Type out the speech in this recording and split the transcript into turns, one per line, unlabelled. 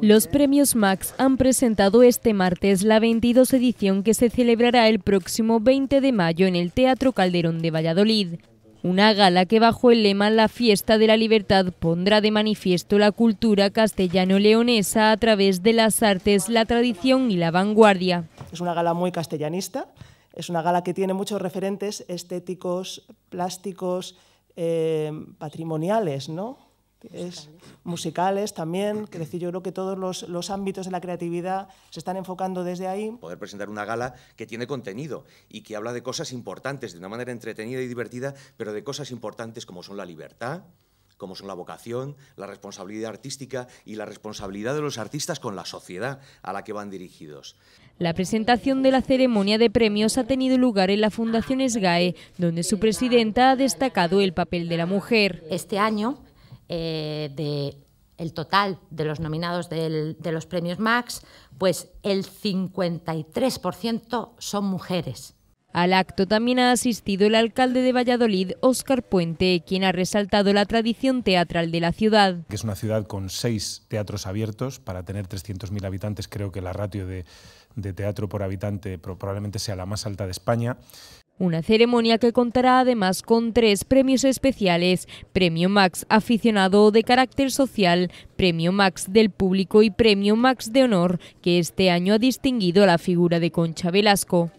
Los premios Max han presentado este martes la 22 edición que se celebrará el próximo 20 de mayo en el Teatro Calderón de Valladolid. Una gala que bajo el lema La Fiesta de la Libertad pondrá de manifiesto la cultura castellano-leonesa a través de las artes, la tradición y la vanguardia. Es una gala muy castellanista, es una gala que tiene muchos referentes estéticos,
plásticos, eh, patrimoniales, ¿no? es musicales también, ...es decir, yo creo que todos los, los, ámbitos de la creatividad se están enfocando desde ahí.
Poder presentar una gala que tiene contenido y que habla de cosas importantes, de una manera entretenida y divertida, pero de cosas importantes como son la libertad, como son la vocación, la responsabilidad artística y la responsabilidad de los artistas con la sociedad a la que van dirigidos.
La presentación de la ceremonia de premios ha tenido lugar en la Fundación SGAE, donde su presidenta ha destacado el papel de la mujer. Este año eh, de el total de los nominados de los premios Max, pues el 53% son mujeres. Al acto también ha asistido el alcalde de Valladolid, Óscar Puente, quien ha resaltado la tradición teatral de la ciudad.
Es una ciudad con seis teatros abiertos, para tener 300.000 habitantes creo que la ratio de, de teatro por habitante probablemente sea la más alta de España.
Una ceremonia que contará además con tres premios especiales, Premio Max Aficionado de Carácter Social, Premio Max del Público y Premio Max de Honor, que este año ha distinguido la figura de Concha Velasco.